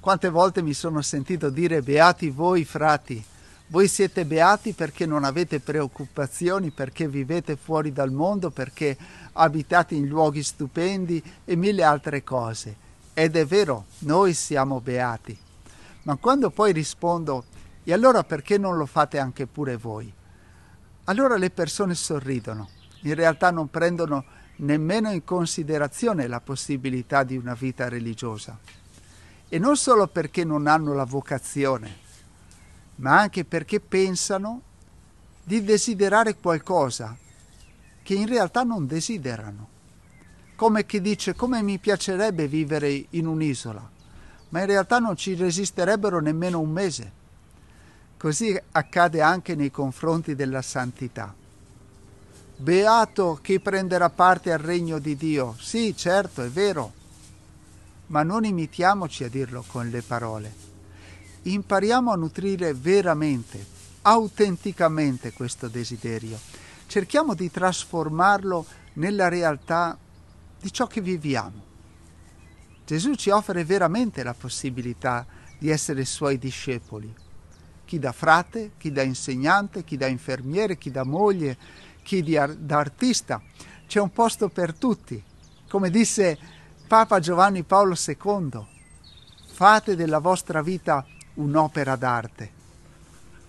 Quante volte mi sono sentito dire beati voi frati, voi siete beati perché non avete preoccupazioni, perché vivete fuori dal mondo, perché abitate in luoghi stupendi e mille altre cose. Ed è vero, noi siamo beati. Ma quando poi rispondo, e allora perché non lo fate anche pure voi? Allora le persone sorridono, in realtà non prendono nemmeno in considerazione la possibilità di una vita religiosa e non solo perché non hanno la vocazione, ma anche perché pensano di desiderare qualcosa che in realtà non desiderano. Come chi dice come mi piacerebbe vivere in un'isola, ma in realtà non ci resisterebbero nemmeno un mese. Così accade anche nei confronti della santità. Beato chi prenderà parte al regno di Dio. Sì, certo, è vero ma non imitiamoci a dirlo con le parole. Impariamo a nutrire veramente, autenticamente questo desiderio. Cerchiamo di trasformarlo nella realtà di ciò che viviamo. Gesù ci offre veramente la possibilità di essere suoi discepoli. Chi da frate, chi da insegnante, chi da infermiere, chi da moglie, chi ar- da artista. C'è un posto per tutti. Come disse Papa Giovanni Paolo II, fate della vostra vita un'opera d'arte.